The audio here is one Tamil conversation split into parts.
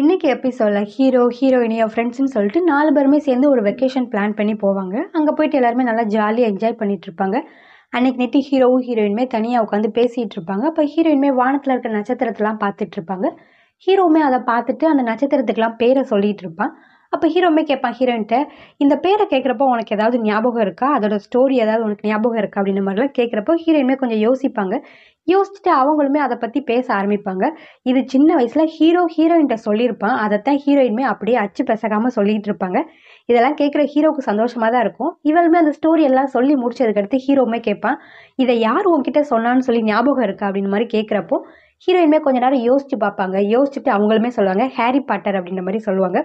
இன்றைக்கி எபிசோடில் ஹீரோ ஹீரோயினி என் ஃப்ரெண்ட்ஸ்னு சொல்லிட்டு நாலு பேருமே சேர்ந்து ஒரு வெக்கேஷன் பிளான் பண்ணி போவாங்க அங்கே போயிட்டு எல்லாருமே நல்லா ஜாலியாக என்ஜாய் பண்ணிகிட்டு இருப்பாங்க அன்றைக்கி நேற்று ஹீரோவும் ஹீரோயினுமே தனியாக உட்காந்து பேசிகிட்டு இருப்பாங்க அப்போ ஹீரோயினுமே வானத்தில் இருக்கிற நட்சத்திரத்தெலாம் பார்த்துட்ருப்பாங்க ஹீரோவுமே அதை பார்த்துட்டு அந்த நட்சத்திரத்துக்கெலாம் பேரை சொல்லிகிட்டு இருப்பான் அப்போ ஹீரோமே கேட்பான் ஹீரோயின்ட்ட இந்த பேரை கேட்குறப்போ உனக்கு ஏதாவது ஞாபகம் இருக்கா அதோட ஸ்டோரி ஏதாவது உனக்கு ஞாபகம் இருக்கா அப்படின்ற மாதிரிலாம் கேட்குறப்போ ஹீரோயினுமே கொஞ்சம் யோசிப்பாங்க யோசிச்சுட்டு அவங்களுமே அதை பற்றி பேச ஆரம்பிப்பாங்க இது சின்ன வயசில் ஹீரோ ஹீரோயின்ட்ட சொல்லியிருப்பான் அதைத்தான் ஹீரோயினுமே அப்படியே அச்சு பெசகாமல் சொல்லிகிட்டு இருப்பாங்க இதெல்லாம் கேட்குற ஹீரோவுக்கு சந்தோஷமாக தான் இருக்கும் இவளுமே அந்த ஸ்டோரி எல்லாம் சொல்லி முடிச்சதுக்கடுத்து ஹீரோவுமே கேட்பான் இதை யார் உங்ககிட்ட சொன்னான்னு சொல்லி ஞாபகம் இருக்கா அப்படின்னு மாதிரி கேட்குறப்போ ஹீரோயினுமே கொஞ்ச நேரம் யோசிச்சு பார்ப்பாங்க யோசிச்சுட்டு அவங்களுமே சொல்லுவாங்க ஹாரி பாட்டர் அப்படின்ற மாதிரி சொல்லுவாங்க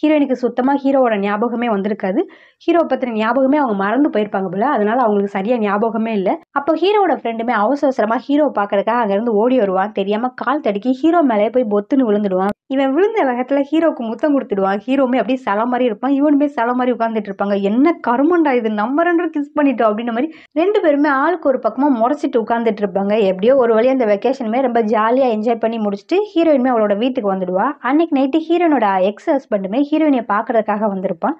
ஹீரோயினுக்கு சுத்தமாக ஹீரோவோட ஞாபகமே வந்திருக்காது ஹீரோ பற்றின ஞாபகமே அவங்க மறந்து போயிருப்பாங்க போல அதனால அவங்களுக்கு சரியாக ஞாபகமே இல்லை அப்போ ஹீரோவோட ஃப்ரெண்டுமே அவசர அவசரமாக ஹீரோ பார்க்கறதுக்காக அங்கேருந்து ஓடி வருவான் தெரியாமல் கால் தடுக்கி ஹீரோ மேலே போய் பொத்துன்னு விழுந்துடுவான் இவன் விழுந்த வேகத்தில் ஹீரோக்கு முத்தம் கொடுத்துடுவான் ஹீரோமே அப்படியே சல மாதிரி இருப்பான் இவனுமே சல மாதிரி உட்காந்துட்டு இருப்பாங்க என்ன கருமண்டா இது நம்ம ரெண்டு கிஸ் பண்ணிட்டோம் அப்படின்ற மாதிரி ரெண்டு பேருமே ஆளுக்கு ஒரு பக்கமாக முறைச்சிட்டு உட்காந்துட்டு இருப்பாங்க எப்படியோ ஒரு வழி அந்த வெக்கேஷனுமே ரொம்ப ஜாலியாக என்ஜாய் பண்ணி முடிச்சுட்டு ஹீரோயினுமே அவளோட வீட்டுக்கு வந்துடுவா அன்னைக்கு நைட்டு ஹீரோனோட எக்ஸ் ஹஸ்பண்டுமே ஹீரோயினை பார்க்கறதுக்காக வந்திருப்பான்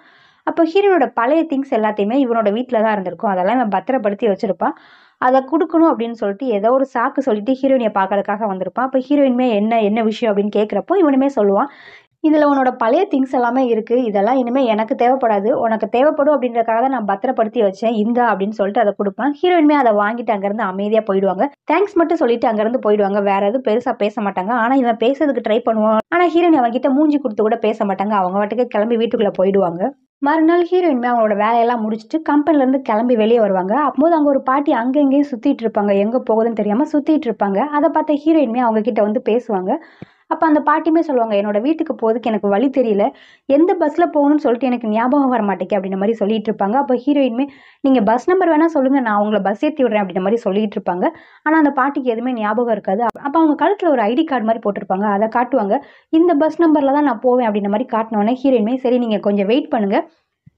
அப்போ ஹீரோயினோட பழைய திங்ஸ் எல்லாத்தையுமே இவனோட வீட்டில் தான் இருந்திருக்கும் அதெல்லாம் இவன் பத்திரப்படுத்தி வச்சுருப்பான் அதை கொடுக்கணும் அப்படின்னு சொல்லிட்டு ஏதோ ஒரு சாக்கு சொல்லிட்டு ஹீரோயினை பார்க்கறதுக்காக வந்திருப்பான் அப்போ ஹீரோயின்மே என்ன என்ன விஷயம் அப்படின்னு கேட்குறப்போ இவனுமே சொல்லுவான் இதில் உன்னோட பழைய திங்ஸ் எல்லாமே இருக்குது இதெல்லாம் இனிமேல் எனக்கு தேவைப்படாது உனக்கு தேவைப்படும் அப்படின்றக்காக தான் நான் பத்திரப்படுத்தி வச்சேன் இந்த அப்படின்னு சொல்லிட்டு அதை கொடுப்பேன் ஹீரோயினுமே அதை வாங்கிட்டு அங்கேருந்து அமைதியாக போயிடுவாங்க தேங்க்ஸ் மட்டும் சொல்லிட்டு அங்கேருந்து போயிடுவாங்க வேற எதுவும் பெருசாக பேச மாட்டாங்க ஆனால் இவன் பேசுறதுக்கு ட்ரை பண்ணுவான் ஆனால் ஹீரோயின் அவங்ககிட்ட மூஞ்சி கொடுத்து கூட பேச மாட்டாங்க அவங்க வாட்டுக்கு கிளம்பி வீட்டுக்குள்ளே போயிடுவாங்க மறுநாள் ஹீரோயின்மே அவங்களோட வேலையெல்லாம் முடிச்சுட்டு கம்பெனிலேருந்து கிளம்பி வெளியே வருவாங்க அப்போது அங்கே ஒரு பாட்டி அங்கே இங்கேயும் சுற்றிட்டு இருப்பாங்க எங்கே போகுதுன்னு தெரியாமல் சுற்றிட்டு இருப்பாங்க அதை பார்த்த ஹீரோயின்மே அவங்க கிட்ட வந்து பேசுவாங்க அப்போ அந்த பாட்டியுமே சொல்லுவாங்க என்னோட வீட்டுக்கு போகிறதுக்கு எனக்கு வழி தெரியல எந்த பஸ்ஸில் போகணும்னு சொல்லிட்டு எனக்கு ஞாபகம் வர மாட்டேங்க அப்படின்ற மாதிரி சொல்லிட்டு இருப்பாங்க அப்போ ஹீரோயினுமே நீங்கள் பஸ் நம்பர் வேணால் சொல்லுங்கள் நான் உங்களை பஸ் ஏற்றி விடுறேன் அப்படின்ற மாதிரி சொல்லிட்டு இருப்பாங்க ஆனால் அந்த பாட்டிக்கு எதுவுமே ஞாபகம் இருக்காது அப்போ அவங்க கழுத்தில் ஒரு ஐடி கார்டு மாதிரி போட்டிருப்பாங்க அதை காட்டுவாங்க இந்த பஸ் நம்பரில் தான் நான் போவேன் அப்படின்ற மாதிரி காட்டினோன்னே ஹீரோயினுமே சரி நீங்கள் கொஞ்சம் வெயிட் பண்ணுங்கள்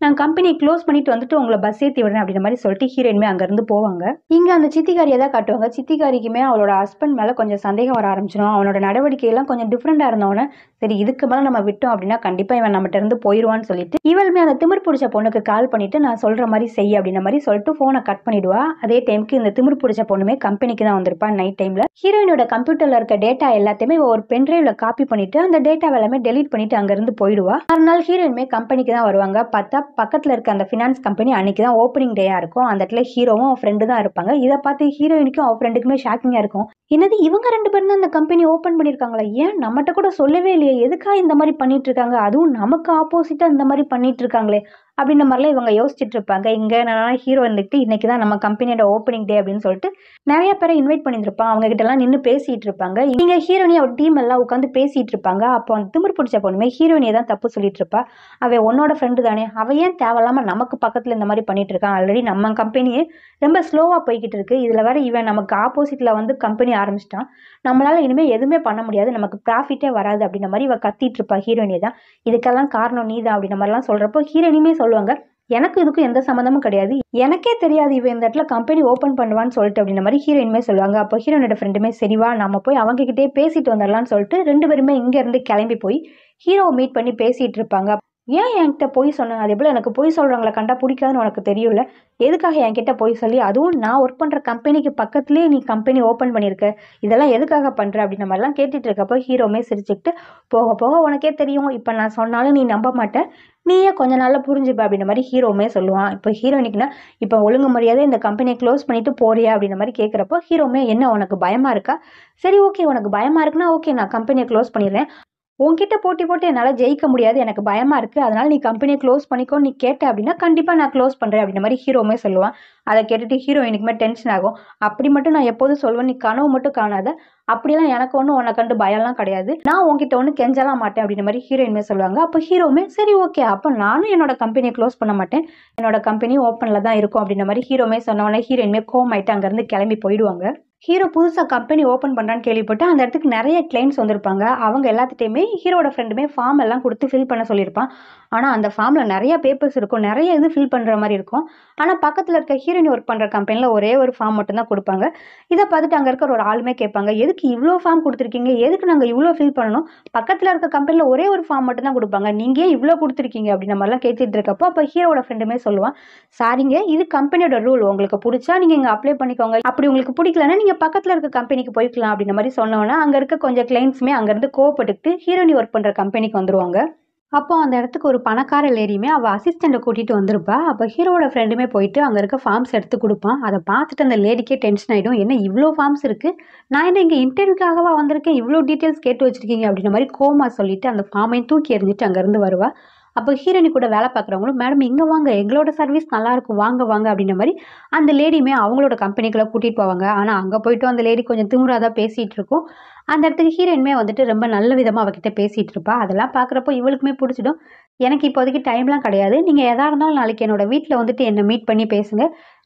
நான் கம்பெனியை க்ளோஸ் பண்ணிட்டு வந்துட்டு உங்களை பஸ் ஏற்றி விடுறேன் அப்படின்ற மாதிரி சொல்லிட்டு ஹீரோயின்மே அங்கேருந்து போவாங்க இங்கே அந்த சித்திகாரியை தான் காட்டுவாங்க சித்திகாரிக்குமே அவளோட ஹஸ்பண்ட் மேலே கொஞ்சம் சந்தேகம் வர ஆரம்பிச்சிடும் அவனோட நடவடிக்கையெல்லாம் கொஞ்சம் டிஃப்ரெண்டாக இருந்தவொன்னே சரி இதுக்கு மேலே நம்ம விட்டோம் அப்படின்னா கண்டிப்பாக இவன் நம்மகிட்ட இருந்து போயிடுவான்னு சொல்லிட்டு இவளுமே அந்த திமிர் பிடிச்ச பொண்ணுக்கு கால் பண்ணிட்டு நான் சொல்கிற மாதிரி செய்ய அப்படின்ற மாதிரி சொல்லிட்டு ஃபோனை கட் பண்ணிடுவா அதே டைமுக்கு இந்த திமிர் பிடிச்ச பொண்ணுமே கம்பெனிக்கு தான் வந்திருப்பான் நைட் டைமில் ஹீரோயினோட கம்ப்யூட்டரில் இருக்க டேட்டா எல்லாத்தையுமே ஒரு பென்ட்ரைவில் காப்பி பண்ணிட்டு அந்த டேட்டா எல்லாமே டெலிட் பண்ணிட்டு அங்கேருந்து போயிடுவா மறுநாள் ஹீரோயினுமே கம்பெனிக்கு தான் வருவாங்க பார்த்தா பக்கத்தில் இருக்க அந்த ஃபினான்ஸ் கம்பெனி அன்றைக்கி தான் ஓப்பனிங் டேயாக இருக்கும் அந்த இடத்துல ஹீரோவும் அவன் ஃப்ரெண்டு தான் இருப்பாங்க இதை பார்த்து ஹீரோயினுக்கும் அவன் ஃப்ரெண்டுக்குமே ஷாக்கிங்காக இருக்கும் என்னது இவங்க ரெண்டு பேரும் தான் அந்த கம்பெனி ஓப்பன் பண்ணியிருக்காங்களா ஏன் நம்மகிட்ட கூட சொல்லவே இல்லையே எதுக்காக இந்த மாதிரி பண்ணிட்டு இருக்காங்க அதுவும் நமக்கு ஆப்போசிட்டாக இந்த மாதிரி பண்ணிட்டு இருக்காங்களே அப்படின்ற மாதிரிலாம் இவங்க யோசிச்சுட்டு இருப்பாங்க இங்கே நான் ஹீரோ இருந்துக்கிட்டு இன்றைக்கி தான் நம்ம கம்பெனியோட ஓப்பனிங் டே அப்படின்னு சொல்லிட்டு நிறைய பேரை இன்வைட் பண்ணியிருப்பான் அவங்க கிட்டலாம் நின்று பேசிகிட்டு இருப்பாங்க நீங்கள் ஹீரோனி அவர் டீம் எல்லாம் உட்காந்து பேசிகிட்டு இருப்பாங்க அப்போ அந்த திமிர் பிடிச்ச பொண்ணுமே ஹீரோனியை தான் தப்பு சொல்லிட்டு இருப்பா அவள் உன்னோட ஃப்ரெண்டு தானே அவள் ஏன் தேவையில்லாமல் நமக்கு பக்கத்தில் இந்த மாதிரி பண்ணிட்டு இருக்கான் ஆல்ரெடி நம்ம கம்பெனியே ரொம்ப ஸ்லோவாக போய்கிட்டு இருக்கு இதில் வேற இவன் நமக்கு ஆப்போசிட்டில் வந்து கம்பெனி ஆரம்பிச்சிட்டான் நம்மளால் இனிமேல் எதுவுமே பண்ண முடியாது நமக்கு ப்ராஃபிட்டே வராது அப்படின்ற மாதிரி இவ கத்திட்டு இருப்பா ஹீரோயினி தான் இதுக்கெல்லாம் காரணம் நீதா தான் அப்படின்ற மாதிரிலாம் சொல்றப்போ ஹீரோயினியுமே சொல்லுவாங்க எனக்கு இதுக்கும் எந்த சம்மந்தமும் கிடையாது எனக்கே தெரியாது இவன் இந்த இடத்துல கம்பெனி ஓப்பன் பண்ணுவான்னு சொல்லிட்டு அப்படின்ற மாதிரி ஹீரோயினுமே சொல்லுவாங்க அப்போ ஹீரோனோட ஃப்ரெண்டுமே சரிவா நம்ம போய் கிட்டே பேசிட்டு வந்துடலாம்னு சொல்லிட்டு ரெண்டு பேருமே இங்கேருந்து கிளம்பி போய் ஹீரோவை மீட் பண்ணி பேசிகிட்டு இருப்பாங்க ஏன் என்கிட்ட பொய் சொன்னாங்க அதே போல் எனக்கு பொய் சொல்கிறவங்கள கண்டா பிடிக்காதுன்னு உனக்கு தெரியல எதுக்காக என்கிட்ட பொய் சொல்லி அதுவும் நான் ஒர்க் பண்ணுற கம்பெனிக்கு பக்கத்துலேயே நீ கம்பெனி ஓப்பன் பண்ணியிருக்க இதெல்லாம் எதுக்காக பண்ணுற அப்படின்ற மாதிரிலாம் கேட்டுட்டு இருக்கப்போ ஹீரோமே சிரிச்சுக்கிட்டு போக போக உனக்கே தெரியும் இப்போ நான் சொன்னாலும் நீ நம்ப மாட்டேன் நீயே கொஞ்ச நாளில் புரிஞ்சுப்ப அப்படின்ற மாதிரி ஹீரோமே சொல்லுவான் இப்போ ஹீரோனிக்குன்னா இப்போ ஒழுங்கு மரியாதை இந்த கம்பெனியை க்ளோஸ் பண்ணிட்டு போறியா அப்படின்ற மாதிரி கேட்குறப்போ ஹீரோமே என்ன உனக்கு பயமாக இருக்கா சரி ஓகே உனக்கு பயமாக இருக்குன்னா ஓகே நான் கம்பெனியை க்ளோஸ் பண்ணிடுறேன் உங்ககிட்ட போட்டி போட்டு என்னால் ஜெயிக்க முடியாது எனக்கு பயமாக இருக்குது அதனால் நீ கம்பெனியை க்ளோஸ் பண்ணிக்கோ நீ கேட்ட அப்படின்னா கண்டிப்பாக நான் க்ளோஸ் பண்ணுறேன் அப்படின்ற மாதிரி ஹீரோமே சொல்லுவான் அதை கேட்டுட்டு எனக்குமே டென்ஷன் ஆகும் அப்படி மட்டும் நான் எப்போதும் சொல்வேன் நீ கனவு மட்டும் காணாத அப்படிலாம் எனக்கு ஒன்றும் உன்னை கண்டு பயம்லாம் கிடையாது நான் உங்ககிட்ட ஒன்று கெஞ்சலாம் மாட்டேன் அப்படின்ற மாதிரி ஹீரோயினுமே சொல்லுவாங்க அப்போ ஹீரோமே சரி ஓகே அப்போ நானும் என்னோட கம்பெனியை க்ளோஸ் பண்ண மாட்டேன் என்னோட கம்பெனி ஓப்பனில் தான் இருக்கும் அப்படின்ற மாதிரி ஹீரோமே சொன்னோன்னே ஹீரோயின்மே கோம் ஆகிட்டு அங்கேருந்து கிளம்பி போயிடுவாங்க ஹீரோ புதுசாக கம்பெனி ஓப்பன் பண்ணுறான்னு கேள்விப்பட்டு அந்த இடத்துக்கு நிறைய கிளைண்ட்ஸ் வந்திருப்பாங்க அவங்க எல்லாத்துட்டையுமே ஹீரோட ஃப்ரெண்டுமே ஃபார்ம் எல்லாம் கொடுத்து ஃபில் பண்ண சொல்லியிருப்பான் ஆனால் அந்த ஃபார்மில் நிறைய பேப்பர்ஸ் இருக்கும் நிறைய இது ஃபில் பண்ணுற மாதிரி இருக்கும் ஆனால் பக்கத்தில் இருக்க ஹீரோயின் ஒர்க் பண்ணுற கம்பெனியில் ஒரே ஒரு ஃபார்ம் மட்டும்தான் கொடுப்பாங்க இதை பார்த்துட்டு அங்கே இருக்கிற ஒரு ஆளுமே கேட்பாங்க எதுக்கு இவ்வளோ ஃபார்ம் கொடுத்துருக்கீங்க எதுக்கு நாங்கள் இவ்வளோ ஃபில் பண்ணணும் பக்கத்தில் இருக்க கம்பெனியில் ஒரே ஒரு ஃபார்ம் மட்டும்தான் கொடுப்பாங்க நீங்கள் இவ்வளோ கொடுத்துருக்கீங்க அப்படின்னு மாதிரிலாம் கேட்டுட்டு இருக்கப்போ அப்போ ஹீரோட ஃப்ரெண்டுமே சொல்லுவான் சாரிங்க இது கம்பெனியோட ரூல் உங்களுக்கு பிடிச்சா நீங்கள் இங்கே அப்ளை பண்ணிக்கோங்க அப்படி உங்களுக்கு பிடிக்கலன்னா நீங்கள் பக்கத்தில் இருக்க கம்பெனிக்கு போய்க்கலாம் அப்படின்ற மாதிரி சொன்னோன்னா அங்கே இருக்க கொஞ்சம் கிளைண்ட்ஸுமே அங்கேருந்து கோவப்பட்டு ஹீரோனி ஒர்க் பண்ணுற கம்பெனிக்கு வந்துடுவாங்க அப்போ அந்த இடத்துக்கு ஒரு பணக்கார லேடியுமே அவள் அசிஸ்டண்ட்டை கூட்டிகிட்டு வந்திருப்பா அப்போ ஹீரோட ஃப்ரெண்டுமே போயிட்டு அங்கே இருக்க ஃபார்ம்ஸ் எடுத்து கொடுப்பான் அதை பார்த்துட்டு அந்த லேடிக்கே டென்ஷன் ஆகிடும் என்ன இவ்வளோ ஃபார்ம்ஸ் இருக்குது நான் என்ன இங்கே இன்டர்வியூக்காகவா வந்திருக்கேன் இவ்வளோ டீட்டெயில்ஸ் கேட்டு வச்சுருக்கீங்க அப்படின்ற மாதிரி கோமா சொல்லிட்டு அந்த ஃபார்மையும் தூக்கி எறிஞ்சிட்டு அங்கேருந்து வருவாள் அப்போ ஹீரோனி கூட வேலை பார்க்குறவங்களும் மேடம் இங்கே வாங்க எங்களோட சர்வீஸ் நல்லாயிருக்கும் வாங்க வாங்க அப்படின்ற மாதிரி அந்த லேடியுமே அவங்களோட கம்பெனிக்குள்ளே கூட்டிகிட்டு போவாங்க ஆனால் அங்கே போயிட்டு அந்த லேடி கொஞ்சம் திமுறாக பேசிகிட்டு இருக்கும் அந்த இடத்துக்கு ஹீரோயினுமே வந்துட்டு ரொம்ப நல்ல விதமாக அவகிட்ட பேசிகிட்டு இருப்பா அதெல்லாம் பார்க்குறப்போ இவளுக்குமே பிடிச்சிடும் எனக்கு இப்போதைக்கு டைம்லாம் கிடையாது நீங்கள் எதாக இருந்தாலும் நாளைக்கு என்னோடய வீட்டில் வந்துட்டு என்னை மீட் பண்ணி பேசுங்க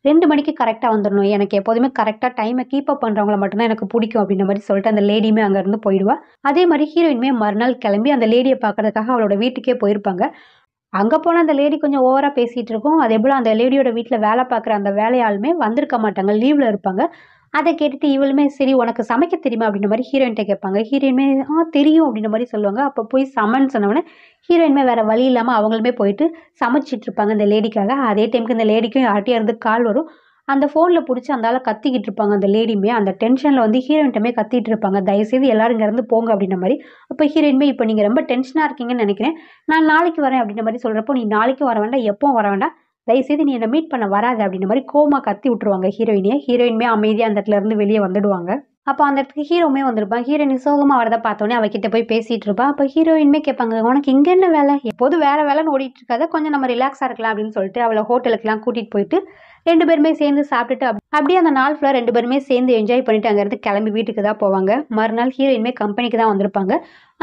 ரெண்டு மணிக்கு கரெக்டாக வந்துடணும் எனக்கு எப்போதுமே கரெக்டாக டைமை கீப் அப் பண்ணுறவங்கள மட்டும்தான் எனக்கு பிடிக்கும் அப்படின்ற மாதிரி சொல்லிட்டு அந்த லேடியுமே அங்கேருந்து போயிடுவா அதே மாதிரி ஹீரோயினுமே மறுநாள் கிளம்பி அந்த லேடியை பார்க்கறதுக்காக அவளோட வீட்டுக்கே போயிருப்பாங்க அங்கே போனால் அந்த லேடி கொஞ்சம் ஓவராக பேசிகிட்டு இருக்கும் அதே போல் அந்த லேடியோட வீட்டில் வேலை பார்க்குற அந்த வேலையாளுமே வந்திருக்க மாட்டாங்க லீவில் இருப்பாங்க அதை கேட்டுட்டு இவளுமே சரி உனக்கு சமைக்க தெரியுமா அப்படின்ற மாதிரி ஹீரோயின்கிட்ட கேட்பாங்க ஹீரோயின்மே ஆ தெரியும் அப்படின்ற மாதிரி சொல்லுவாங்க அப்போ போய் சமன் சொன்னவொடனே ஹீரோயின்மே வேறு வழி இல்லாமல் அவங்களுமே போயிட்டு சமைச்சிட்டு இருப்பாங்க இந்த லேடிக்காக அதே டைமுக்கு இந்த லேடிக்கும் யார்ட்டையாக இருந்து கால் வரும் அந்த ஃபோனில் பிடிச்சி அந்தால கத்திக்கிட்டு இருப்பாங்க அந்த லேடியுமே அந்த டென்ஷனில் வந்து ஹீரோயின்ட்டமே கத்திட்டு இருப்பாங்க தயவுசெய்து எல்லாரும் இங்கேருந்து போங்க அப்படின்ற மாதிரி அப்போ ஹீரோயின்மே இப்போ நீங்கள் ரொம்ப டென்ஷனாக இருக்கீங்கன்னு நினைக்கிறேன் நான் நாளைக்கு வரேன் அப்படின்ற மாதிரி சொல்கிறப்போ நீ நாளைக்கு வர வேண்டாம் எப்போ வர வேண்டாம் தயவுசெய்து நீ என்னை மீட் பண்ண வராத அப்படின்ற மாதிரி கோமா கத்தி விட்ருவாங்க ஹீரோயினியை ஹீரோயினுமே அமைதியாக அந்த இடத்துலேருந்து வெளியே வந்துடுவாங்க அப்போ அந்த இடத்துக்கு ஹீரோமே வந்திருப்பான் ஹீரோயின் சோகமாக வரதை பார்த்தோன்னே அவகிட்ட போய் பேசிகிட்டு இருப்பா அப்போ ஹீரோயினுமே கேட்பாங்க உனக்கு இங்கே என்ன வேலை எப்போது வேலை வேலைன்னு ஓடிட்டு இருக்காத கொஞ்சம் நம்ம ரிலாக்ஸாக இருக்கலாம் அப்படின்னு சொல்லிட்டு அவளை ஹோட்டலுக்குலாம் கூட்டிகிட்டு போயிட்டு ரெண்டு பேருமே சேர்ந்து சாப்பிட்டுட்டு அப்படியே அந்த நாள் ஃபுல்லாக ரெண்டு பேருமே சேர்ந்து என்ஜாய் பண்ணிட்டு அங்கேருந்து கிளம்பி வீட்டுக்கு தான் போவாங்க மறுநாள் ஹீரோயின்மே கம்பெனிக்கு தான் வந்திருப்பாங்க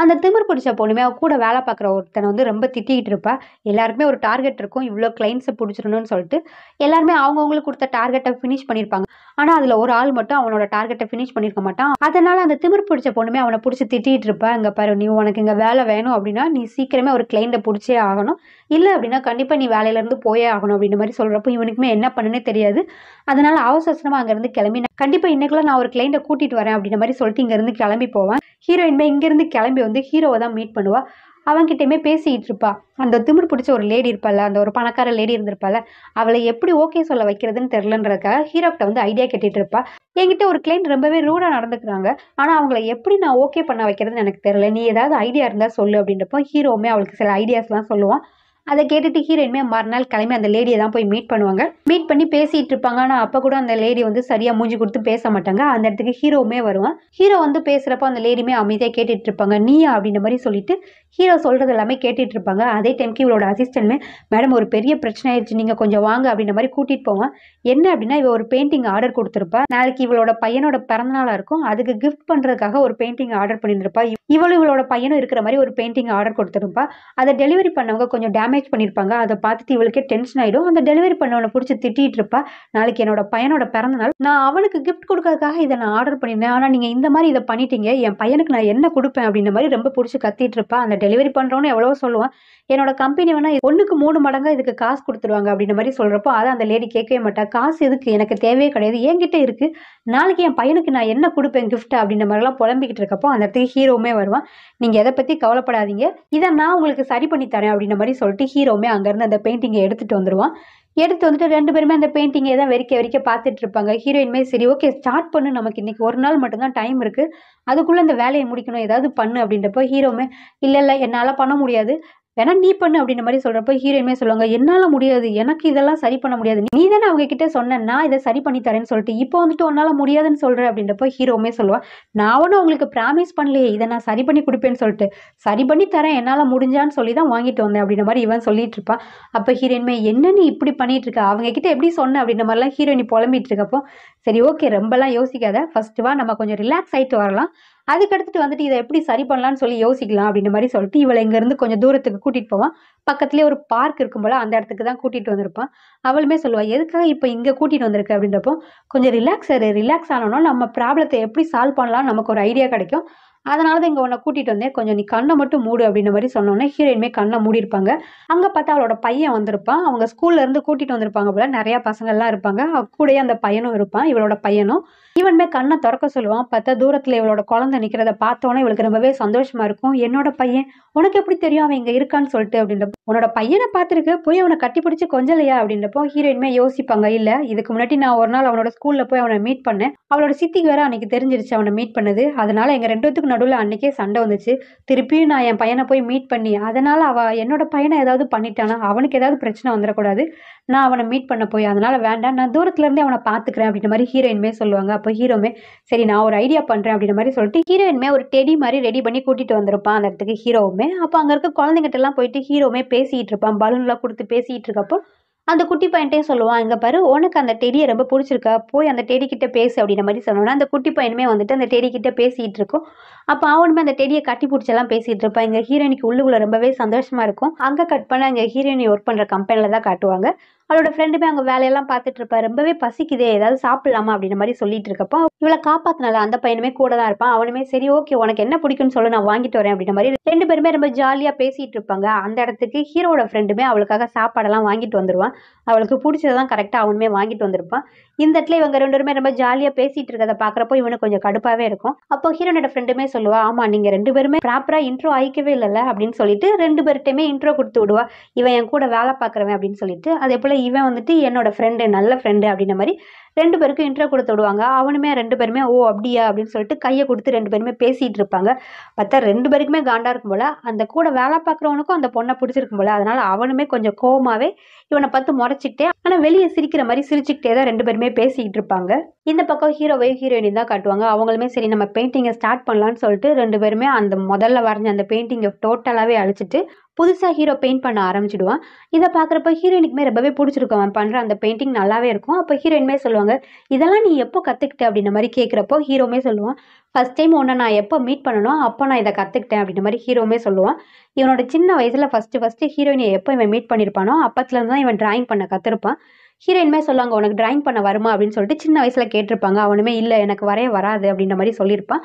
அந்த திமிர் பிடிச்ச பொண்ணுமே அவள் கூட வேலை பார்க்குற ஒருத்தனை வந்து ரொம்ப திட்டிகிட்டு இருப்பா எல்லாருமே ஒரு டார்கெட் இருக்கும் இவ்வளோ கிளைண்ட்ஸை பிடிச்சிடணும்னு சொல்லிட்டு எல்லாருமே அவங்கவுங்களுக்கு கொடுத்த டார்கெட்டை ஃபினிஷ் பண்ணியிருப்பாங்க ஆனால் அதில் ஒரு ஆள் மட்டும் அவனோட டார்கெட்டை ஃபினிஷ் பண்ணியிருக்க மாட்டான் அதனால் அந்த திமிர் பிடிச்ச பொண்ணுமே அவனை பிடிச்சி திட்டிகிட்டு இருப்பேன் இங்கே பாரு நீ உனக்கு இங்கே வேலை வேணும் அப்படின்னா நீ சீக்கிரமே ஒரு கிளைண்ட்டை பிடிச்சே ஆகணும் இல்லை அப்படின்னா கண்டிப்பாக நீ வேலையிலேருந்து போயே ஆகணும் அப்படின்ற மாதிரி சொல்கிறப்போ இவனுக்குமே என்ன பண்ணுனே தெரியாது அதனால் அவசரமாக அங்கேருந்து கிளம்பி கண்டிப்பாக இன்னைக்குள்ள நான் ஒரு கிளைண்டை கூட்டிகிட்டு வரேன் அப்படின்ற மாதிரி சொல்லிட்டு இங்கேருந்து கிளம்பி போவேன் ஹீரோயின்மே இங்கேருந்து கிளம்பி வந்து ஹீரோவை தான் மீட் பண்ணுவாள் அவன்கிட்டயுமே பேசிக்கிட்டு இருப்பா அந்த திமிர் பிடிச்ச ஒரு லேடி இருப்பாள் அந்த ஒரு பணக்கார லேடி இருந்திருப்பாள் அவளை எப்படி ஓகே சொல்ல வைக்கிறதுன்னு தெரிலன்றதுக்காக ஹீரோக்கிட்ட வந்து ஐடியா கேட்டுட்டு இருப்பா என்கிட்ட ஒரு கிளைண்ட் ரொம்பவே ரூடாக நடந்துக்கிறாங்க ஆனால் அவங்கள எப்படி நான் ஓகே பண்ண வைக்கிறதுன்னு எனக்கு தெரில நீ ஏதாவது ஐடியா இருந்தால் சொல்லு அப்படின்றப்போ ஹீரோவுமே அவளுக்கு சில ஐடியாஸ்லாம் சொல்லுவான் அதை கேட்டுட்டு ஹீரோயினுமே மறுநாள் கிளம்பி அந்த லேடியை தான் போய் மீட் பண்ணுவாங்க மீட் பண்ணி பேசிட்டு இருப்பாங்க ஆனால் அப்போ கூட அந்த லேடி வந்து சரியாக மூஞ்சி கொடுத்து பேச மாட்டாங்க அந்த இடத்துக்கு ஹீரோவுமே வருவான் ஹீரோ வந்து பேசுகிறப்ப அந்த லேடியுமே அமைதியாக கேட்டுட்டு இருப்பாங்க நீயா அப்படின்ற மாதிரி சொல்லிட்டு ஹீரோ சொல்கிறது எல்லாமே கேட்டுட்டு இருப்பாங்க அதே டைம்க்கு இவளோட அசிஸ்டன்ட்மே மேடம் ஒரு பெரிய பிரச்சனை ஆயிடுச்சு நீங்கள் கொஞ்சம் வாங்க அப்படின்ற மாதிரி கூட்டிகிட்டு போவான் என்ன அப்படின்னா இவ ஒரு பெயிண்டிங் ஆர்டர் கொடுத்துருப்பா நாளைக்கு இவளோட பையனோட பிறந்தநாளாக இருக்கும் அதுக்கு கிஃப்ட் பண்ணுறதுக்காக ஒரு பெயிண்டிங் ஆர்டர் பண்ணியிருப்பா இவளும் இவளோட பையனும் இருக்கிற மாதிரி ஒரு பெயிண்டிங் ஆர்டர் கொடுத்துருப்பா அதை டெலிவரி பண்ணவங்க கொஞ்சம் டேமேஜ் டேமேஜ் பண்ணியிருப்பாங்க அதை பார்த்துட்டு இவளுக்கே டென்ஷன் ஆகிடும் அந்த டெலிவரி பண்ணவனை பிடிச்சி திட்டிகிட்டு இருப்பா நாளைக்கு என்னோட பையனோட பிறந்த நாள் நான் அவனுக்கு கிஃப்ட் கொடுக்கறதுக்காக இதை நான் ஆர்டர் பண்ணியிருந்தேன் ஆனால் நீங்கள் இந்த மாதிரி இதை பண்ணிட்டீங்க என் பையனுக்கு நான் என்ன கொடுப்பேன் அப்படின்ற மாதிரி ரொம்ப பிடிச்சி கத்திட்டு இருப்பா அந்த டெலிவரி பண்ணுறவனு எவ்வளோ சொல்லுவான் என்னோட கம்பெனி வேணால் ஒன்றுக்கு மூணு மடங்காக இதுக்கு காசு கொடுத்துருவாங்க அப்படின்ற மாதிரி சொல்கிறப்போ அதை அந்த லேடி கேட்கவே மாட்டா காசு எதுக்கு எனக்கு தேவையே கிடையாது என்கிட்ட இருக்குது நாளைக்கு என் பையனுக்கு நான் என்ன கொடுப்பேன் கிஃப்ட் அப்படின்ற மாதிரிலாம் புலம்பிக்கிட்டு இருக்கப்போ அந்த இடத்துக்கு ஹீரோவுமே வருவான் நீங்கள் எதை பற்றி கவலைப்படாதீங்க இதை நான் உங்களுக்கு சரி பண்ணி தரேன் அப்படின்ற மாதிரி சொல்லிட்டு சொல்லிட்டு ஹீரோவுமே அங்கேருந்து அந்த பெயிண்டிங்கை எடுத்துகிட்டு வந்துடுவான் எடுத்து வந்துட்டு ரெண்டு பேருமே அந்த பெயிண்டிங்கை தான் வெறிக்க வெறிக்க பார்த்துட்டு இருப்பாங்க ஹீரோயின்மே சரி ஓகே ஸ்டார்ட் பண்ணு நமக்கு இன்னைக்கு ஒரு நாள் மட்டும்தான் டைம் இருக்குது அதுக்குள்ளே அந்த வேலையை முடிக்கணும் ஏதாவது பண்ணு அப்படின்றப்போ ஹீரோமே இல்லை இல்லை என்னால் பண்ண முடியாது ஏன்னா நீ பண்ணு அப்படின்ற மாதிரி சொல்கிறப்ப ஹீரோயினுமே சொல்லுவாங்க என்னால் முடியாது எனக்கு இதெல்லாம் சரி பண்ண முடியாது நீ தானே அவங்க கிட்ட சொன்ன நான் இதை சரி பண்ணி தரேன்னு சொல்லிட்டு இப்போ வந்துட்டு உன்னால் முடியாதுன்னு சொல்கிற அப்படின்றப்ப ஹீரோவுமே சொல்லுவான் நான் ஒன்றும் உங்களுக்கு ப்ராமிஸ் பண்ணலையே இதை நான் சரி பண்ணி கொடுப்பேன்னு சொல்லிட்டு சரி பண்ணி தரேன் என்னால் முடிஞ்சான்னு சொல்லி தான் வாங்கிட்டு வந்தேன் அப்படின்ற மாதிரி இவன் சொல்லிட்டு இருப்பான் அப்போ ஹீரோயின்மே என்ன நீ இப்படி பண்ணிட்டு இருக்க அவங்க கிட்ட எப்படி சொன்ன அப்படின்ற மாதிரிலாம் ஹீரோயின் புலம்பிட்டு இருக்கப்போ சரி ஓகே ரொம்பலாம் யோசிக்காத ஃபஸ்ட்டு வா நம்ம கொஞ்சம் ரிலாக்ஸ் ஆகிட்டு வரலாம் அதுக்கடுத்துட்டு வந்துட்டு இதை எப்படி சரி பண்ணலான்னு சொல்லி யோசிக்கலாம் அப்படின்ற மாதிரி சொல்லிட்டு இவளை இங்கேருந்து கொஞ்சம் தூரத்துக்கு கூட்டிகிட்டு போவான் பக்கத்துலேயே ஒரு பார்க் இருக்கும் போல் அந்த இடத்துக்கு தான் கூட்டிகிட்டு வந்திருப்பான் அவளுமே சொல்லுவாள் எதுக்காக இப்போ இங்கே கூட்டிகிட்டு வந்திருக்கு அப்படின்றப்போ கொஞ்சம் ரிலாக்ஸ் ரிலாக்ஸ் ஆனோன்னா நம்ம ப்ராப்ளத்தை எப்படி சால்வ் பண்ணலாம்னு நமக்கு ஒரு ஐடியா கிடைக்கும் அதனால தான் இங்கே உன்னை கூட்டிகிட்டு வந்தேன் கொஞ்சம் நீ கண்ணை மட்டும் மூடு அப்படின்ற மாதிரி சொன்னோன்னே ஹீரோயினுமே கண்ணை இருப்பாங்க அங்கே பார்த்தா அவளோட பையன் வந்திருப்பான் அவங்க ஸ்கூல்லேருந்து கூட்டிகிட்டு வந்திருப்பாங்க போல நிறையா பசங்கள்லாம் இருப்பாங்க கூடயே அந்த பையனும் இருப்பான் இவளோட பையனும் இவன்மே கண்ணை திறக்க சொல்லுவான் பார்த்தா தூரத்தில் இவளோட குழந்தை நிற்கிறத பார்த்தோன்னே இவளுக்கு ரொம்பவே சந்தோஷமா இருக்கும் என்னோட பையன் உனக்கு எப்படி தெரியும் அவன் இங்கே இருக்கான்னு சொல்லிட்டு அப்படின்றப்போ உன்னோட பையனை பார்த்துருக்கு போய் அவனை கட்டி பிடிச்சி கொஞ்சலையா அப்படின்றப்போ ஹீரோயின்மே யோசிப்பாங்க இல்லை இதுக்கு முன்னாடி நான் ஒரு நாள் அவனோட ஸ்கூலில் போய் அவனை மீட் பண்ணேன் அவளோட சித்திக்கு வேற அன்னைக்கு தெரிஞ்சிருச்சு அவனை மீட் பண்ணது அதனால எங்கள் ரெண்டுத்துக்கு நடுவில் அன்றைக்கே சண்டை வந்துச்சு திருப்பியும் நான் என் பையனை போய் மீட் பண்ணி அதனால் அவள் என்னோடய பையனை ஏதாவது பண்ணிட்டானா அவனுக்கு ஏதாவது பிரச்சனை வந்துடக்கூடாது நான் அவனை மீட் பண்ண போய் அதனால் வேண்டாம் நான் தூரத்துலேருந்தே அவனை பார்த்துக்கிறேன் அப்படின்ற மாதிரி ஹீரோயின்மே சொல்லுவாங்க அப்போ ஹீரோமே சரி நான் ஒரு ஐடியா பண்ணுறேன் அப்படின்ற மாதிரி சொல்லிட்டு ஹீரோயின்மே ஒரு டெடி மாதிரி ரெடி பண்ணி கூட்டிகிட்டு வந்திருப்பான் அந்த இடத்துக்கு ஹீரோவுமே அப்போ அங்கே இருக்க குழந்தைங்கிட்டலாம் போயிட்டு ஹீரோவுமே பேசிகிட்டு இருப்பான் பலூன்லாம் கொடுத்து பேசிகிட்டு இருக்கப்போ அந்த குட்டி பையன்ட்டையும் சொல்லுவான் இங்கே பாரு உனக்கு அந்த டெடியை ரொம்ப பிடிச்சிருக்கா போய் அந்த டெடி கிட்ட பேசு அப்படின்ற மாதிரி சொன்னோன்னா அந்த குட்டி பையனுமே வந்துட்டு அந்த டெடி கிட்ட பேசிகிட்டு இருக்கும் அப்போ அவனுமே அந்த டெடியை கட்டி பிடிச்செல்லாம் பேசிகிட்டு இருப்பான் இங்கே ஹீரோயினிக்கு உள்ளுக்குள்ள ரொம்பவே சந்தோஷமா இருக்கும் அங்கே கட் பண்ண அங்கே ஹீரோயினி ஒர்க் பண்ணுற கம்பெனியில் தான் காட்டுவாங்க அவளோட ஃப்ரெண்டுமே அங்கே வேலையெல்லாம் பார்த்துட்டு இருப்பா ரொம்பவே பசிக்குதே ஏதாவது சாப்பிடலாமா அப்படின்ற மாதிரி சொல்லிட்டு இருக்கப்போ இவளை காப்பாத்தினால அந்த பையனுமே கூட தான் இருப்பான் அவனுமே சரி ஓகே உனக்கு என்ன பிடிக்கும்னு சொல்ல நான் வாங்கிட்டு வரேன் அப்படின்ற மாதிரி ரெண்டு பேருமே ரொம்ப ஜாலியாக பேசிட்டு இருப்பாங்க அந்த இடத்துக்கு ஹீரோட ஃப்ரெண்டுமே அவளுக்காக சாப்பாடெல்லாம் வாங்கிட்டு வந்துடுவான் அவளுக்கு பிடிச்சதெல்லாம் கரெக்டாக அவனுமே வாங்கிட்டு வந்திருப்பான் இந்த இடத்துல இவங்க ரெண்டு பேருமே ரொம்ப ஜாலியாக பேசிட்டு இருக்கிறத பார்க்குறப்போ இவனுக்கு கொஞ்சம் கடுப்பாகவே இருக்கும் அப்போ ஹீரோனோட ஃப்ரெண்டுமே சொல்லுவா ஆமா நீங்க ரெண்டு பேருமே ப்ராப்பராக இன்ட்ரோ ஆயிக்கவே இல்லை அப்படின்னு சொல்லிட்டு ரெண்டு பேர்கிட்டயுமே இன்ட்ரோ கொடுத்து விடுவா இவன் என் கூட வேலை பாக்குறவன் அப்படின்னு சொல்லிட்டு அதே போல் இவன் வந்துட்டு என்னோட ஃப்ரெண்டு நல்ல ஃப்ரெண்டு அப்படின்ற மாதிரி ரெண்டு பேருக்கும் இன்ட்ரோ கொடுத்து விடுவாங்க அவனுமே ரெண்டு பேருமே ஓ அப்படியா அப்படின்னு சொல்லிட்டு கையை கொடுத்து ரெண்டு பேருமே பேசிகிட்டு இருப்பாங்க பார்த்தா ரெண்டு பேருக்குமே காண்டாக இருக்கும் போல் அந்த கூட வேலை பார்க்குறவனுக்கும் அந்த பொண்ணை பிடிச்சிருக்கும் போல் அதனால் அவனுமே கொஞ்சம் கோவமாகவே இவனை பார்த்து முறைச்சிக்கிட்டே ஆனால் வெளியே சிரிக்கிற மாதிரி சிரிச்சுக்கிட்டே தான் ரெண்டு பேருமே பேசிக்கிட்டு இருப்பாங்க இந்த பக்கம் ஹீரோ ஹீரோவையும் ஹீரோயினி தான் காட்டுவாங்க அவங்களுமே சரி நம்ம பெயிண்டிங்கை ஸ்டார்ட் பண்ணலான்னு சொல்லிட்டு ரெண்டு பேருமே அந்த முதல்ல வரைஞ்ச அந்த பெயிண்டிங்கை டோட்டலாகவே அழிச்சிட்டு புதுசாக ஹீரோ பெயிண்ட் பண்ண ஆரம்பிச்சிடுவான் இதை பார்க்குறப்ப ஹீரோயினுக்குமே ரொம்பவே பிடிச்சிருக்கும் அவன் பண்ணுற அந்த பெயிண்டிங் நல்லாவே இருக்கும் அப்போ ஹீரோயினுமே சொல்லுவாங்க இதெல்லாம் நீ எப்போ கற்றுக்கிட்ட அப்படின்ற மாதிரி கேட்குறப்போ ஹீரோமே சொல்லுவான் ஃபஸ்ட் டைம் ஒன்று நான் எப்போ மீட் பண்ணணும் அப்போ நான் இதை கற்றுக்கிட்டேன் அப்படின்ற மாதிரி ஹீரோமே சொல்லுவான் இவனோட சின்ன வயசில் ஃபஸ்ட்டு ஃபஸ்ட்டு ஹீரோயினை எப்போ இவன் மீட் பண்ணியிருப்பானோ அப்பத்துலேருந்து தான் இவன் ட்ராயிங் பண்ண கற்றுருப்பான் ஹீரோயின்மே சொல்லுவாங்க உனக்கு ட்ராயிங் பண்ண வருமா அப்படின்னு சொல்லிட்டு சின்ன வயசில் கேட்டிருப்பாங்க அவனுமே இல்லை எனக்கு வரைய வராது அப்படின்ற மாதிரி சொல்லியிருப்பான்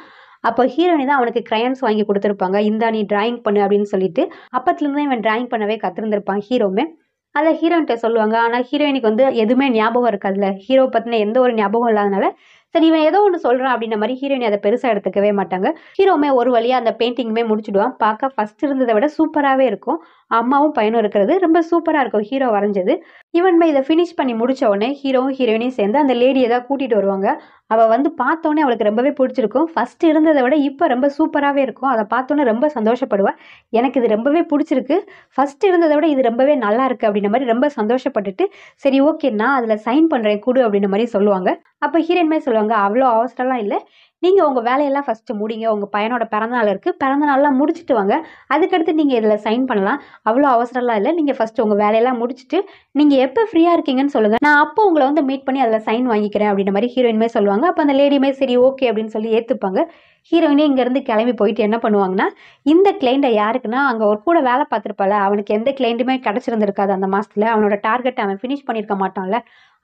அப்போ ஹீரோனி தான் அவனுக்கு கிரையான்ஸ் வாங்கி கொடுத்துருப்பாங்க இந்தா நீ டிராயிங் பண்ணு அப்படின்னு சொல்லிட்டு அப்பத்துலேருந்து இவன் டிராயிங் பண்ணவே கற்றுருந்துருப்பான் ஹீரோமே அதில் ஹீரோன்ட்ட சொல்லுவாங்க ஆனால் ஹீரோயினுக்கு வந்து எதுவுமே ஞாபகம் இருக்காதுல்ல ஹீரோ பற்றின எந்த ஒரு ஞாபகம் இல்லாதனால சரி இவன் ஏதோ ஒன்று சொல்கிறான் அப்படின்ற மாதிரி ஹீரோயினி அதை பெருசாக எடுத்துக்கவே மாட்டாங்க ஹீரோமே ஒரு வழியாக அந்த பெயிண்டிங்குமே முடிச்சுடுவான் பார்க்க ஃபஸ்ட் இருந்ததை விட சூப்பராகவே இருக்கும் அம்மாவும் பையனும் இருக்கிறது ரொம்ப சூப்பராக இருக்கும் ஹீரோ வரைஞ்சது இவன்மே இதை ஃபினிஷ் பண்ணி முடித்த உடனே ஹீரோவும் ஹீரோயினையும் சேர்ந்து அந்த லேடியை தான் கூட்டிகிட்டு வருவாங்க அவள் வந்து பார்த்தோன்னே அவளுக்கு ரொம்பவே பிடிச்சிருக்கும் ஃபஸ்ட்டு இருந்ததை விட இப்போ ரொம்ப சூப்பராகவே இருக்கும் அதை பார்த்தோன்னே ரொம்ப சந்தோஷப்படுவாள் எனக்கு இது ரொம்பவே பிடிச்சிருக்கு ஃபஸ்ட்டு இருந்ததை விட இது ரொம்பவே நல்லா இருக்குது அப்படின்ற மாதிரி ரொம்ப சந்தோஷப்பட்டுட்டு சரி ஓகே நான் அதில் சைன் பண்ணுறேன் கூடு அப்படின்ற மாதிரி சொல்லுவாங்க அப்போ ஹீரோயின் மாதிரி சொல்லுவாங்க அவ்வளோ அவசரம்லாம் இல்லை நீங்கள் உங்கள் வேலையெல்லாம் ஃபஸ்ட்டு முடிங்க உங்கள் பையனோட பிறந்தநாள் இருக்குது பிறந்தநாள்லாம் முடிச்சுட்டு வாங்க அதுக்கடுத்து நீங்கள் இதில் சைன் பண்ணலாம் அவ்வளோ அவசரம்லாம் இல்லை நீங்கள் ஃபஸ்ட்டு உங்கள் வேலையெல்லாம் முடிச்சுட்டு நீங்கள் எப்போ ஃப்ரீயாக இருக்கீங்கன்னு சொல்லுங்கள் நான் அப்போ உங்களை வந்து மீட் பண்ணி அதில் சைன் வாங்கிக்கிறேன் அப்படின்ற மாதிரி ஹீரோயினுமே சொல்லுவாங்க அப்போ அந்த லேடியுமே சரி ஓகே அப்படின்னு சொல்லி ஏற்றுப்பாங்க ஹீரோயினே இங்கேருந்து கிளம்பி போயிட்டு என்ன பண்ணுவாங்கன்னா இந்த கிளைண்ட்டை யாருக்குன்னா அங்கே ஒரு கூட வேலை பார்த்துருப்பால அவனுக்கு எந்த கிளைண்ட்டுமே கிடச்சிருந்துருக்காது அந்த மாதத்தில் அவனோட டார்கெட் அவன் ஃபினிஷ் பண்ணியிருக்க மாட்டான்ல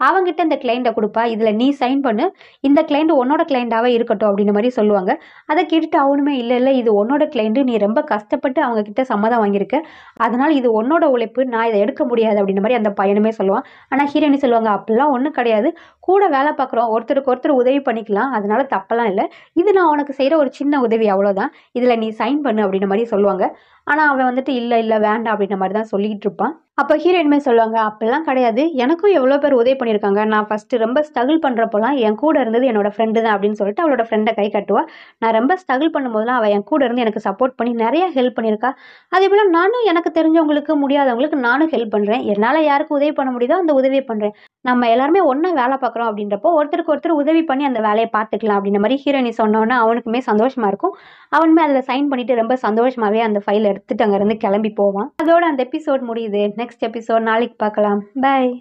அவங்ககிட்ட இந்த கிளைண்ட்டை கொடுப்பா இதில் நீ சைன் பண்ணு இந்த கிளைண்ட் உன்னோட கிளைண்ட்டாகவே இருக்கட்டும் அப்படின்ற மாதிரி சொல்லுவாங்க அதை கேட்டுட்டு அவனுமே இல்லை இல்லை இது உன்னோட கிளைண்ட்டு நீ ரொம்ப கஷ்டப்பட்டு அவங்கக்கிட்ட சம்மதம் வாங்கியிருக்க அதனால் இது உன்னோட உழைப்பு நான் இதை எடுக்க முடியாது அப்படின்ற மாதிரி அந்த பையனுமே சொல்லுவான் ஆனால் ஹீரோனி சொல்லுவாங்க அப்படிலாம் ஒன்றும் கிடையாது கூட வேலை பார்க்குறோம் ஒருத்தருக்கு ஒருத்தர் உதவி பண்ணிக்கலாம் அதனால தப்பெல்லாம் இல்லை இது நான் உனக்கு செய்கிற ஒரு சின்ன உதவி அவ்வளோதான் இதில் நீ சைன் பண்ணு அப்படின்ற மாதிரி சொல்லுவாங்க ஆனால் அவன் வந்துட்டு இல்லை இல்லை வேண்டாம் அப்படின்ற மாதிரி தான் சொல்லிக்கிட்டு இருப்பான் அப்போ ஹீரோயின்மே சொல்லுவாங்க அப்பெல்லாம் கிடையாது எனக்கும் எவ்வளோ பேர் உதவி பண்ணியிருக்காங்க நான் ஃபஸ்ட்டு ரொம்ப ஸ்ட்ரகிள் பண்ணுறப்போலாம் என் கூட இருந்தது என்னோட ஃப்ரெண்டு தான் அப்படின்னு சொல்லிட்டு அவளோட ஃப்ரெண்டை கை கட்டுவா நான் ரொம்ப ஸ்ட்ரகிள் பண்ணும்போதுலாம் அவள் என் கூட இருந்து எனக்கு சப்போர்ட் பண்ணி நிறைய ஹெல்ப் பண்ணியிருக்கா அதே போல் நானும் எனக்கு தெரிஞ்சவங்களுக்கு முடியாதவங்களுக்கு நானும் ஹெல்ப் பண்ணுறேன் என்னால் யாருக்கு உதவி பண்ண முடியுதோ அந்த உதவியை பண்ணுறேன் நம்ம எல்லாருமே ஒன்றா வேலை பார்க்குறோம் அப்படின்றப்போ ஒருத்தருக்கு ஒருத்தர் உதவி பண்ணி அந்த வேலையை பார்த்துக்கலாம் அப்படின்ற மாதிரி ஹீரோயினி சொன்னோன்னா அவனுக்குமே சந்தோஷமாக இருக்கும் அவனுமே அதில் சைன் பண்ணிட்டு ரொம்ப சந்தோஷமாகவே அந்த ஃபைல் எடுத்துகிட்டு அங்கேருந்து கிளம்பி போவான் அதோட அந்த எபிசோட் முடியுது நெக்ஸ்ட் எபிசோட் நாளைக்கு பார்க்கலாம் பாய்